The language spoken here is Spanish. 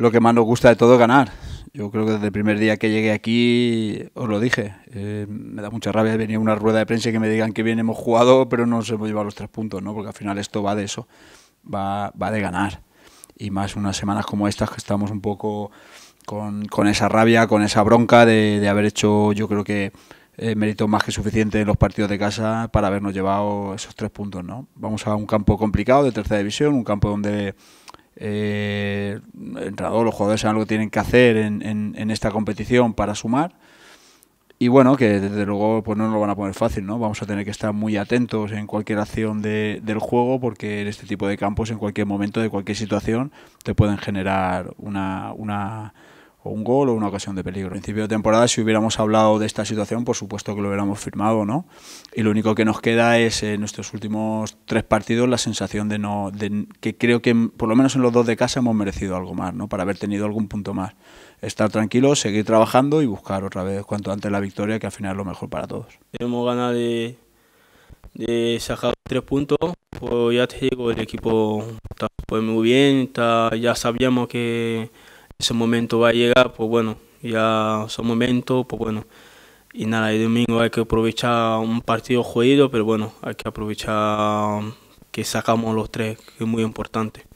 lo que más nos gusta de todo ganar. Yo creo que desde el primer día que llegué aquí os lo dije. Eh, me da mucha rabia venir a una rueda de prensa y que me digan que bien hemos jugado, pero no nos hemos llevado los tres puntos, ¿no? Porque al final esto va de eso, va, de ganar. Y más unas semanas como estas que estamos un poco con, esa rabia, con esa bronca de, haber hecho, yo creo que eh, mérito más que suficiente en los partidos de casa para habernos llevado esos tres puntos, ¿no? Vamos a un campo complicado de tercera división, un campo donde eh, los jugadores saben lo que tienen que hacer en, esta competición para sumar. Y bueno, que desde luego pues no nos lo van a poner fácil, ¿no? Vamos a tener que estar muy atentos en cualquier acción de, del juego, porque en este tipo de campos, en cualquier momento, de cualquier situación, te pueden generar una o un gol o una ocasión de peligro. Al principio de temporada, si hubiéramos hablado de esta situación, por supuesto que lo hubiéramos firmado, ¿no? Y lo único que nos queda es eh, en nuestros últimos tres partidos la sensación de no, que creo que mm, por lo menos en los dos de casa hemos merecido algo más, ¿no? Para haber tenido algún punto más. Estar tranquilos, seguir trabajando y buscar otra vez cuanto antes la victoria, que al final es lo mejor para todos. Hemos ganado de, de sacar tres puntos, pues ya te digo, el equipo está pues, muy bien, está, ya sabíamos que ese momento va a llegar, pues bueno, ya son momentos, pues bueno. Y nada, el domingo hay que aprovechar un partido jodido, pero bueno, hay que aprovechar que sacamos los tres, que es muy importante.